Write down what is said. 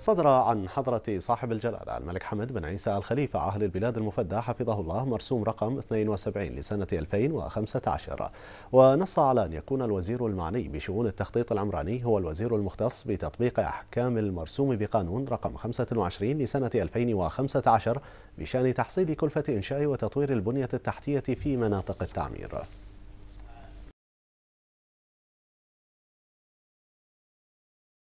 صدر عن حضرة صاحب الجلالة الملك حمد بن عيسى الخليفة عهد البلاد المفدى حفظه الله مرسوم رقم 72 لسنة 2015 ونص على أن يكون الوزير المعني بشؤون التخطيط العمراني هو الوزير المختص بتطبيق أحكام المرسوم بقانون رقم 25 لسنة 2015 بشأن تحصيل كلفة إنشاء وتطوير البنية التحتية في مناطق التعمير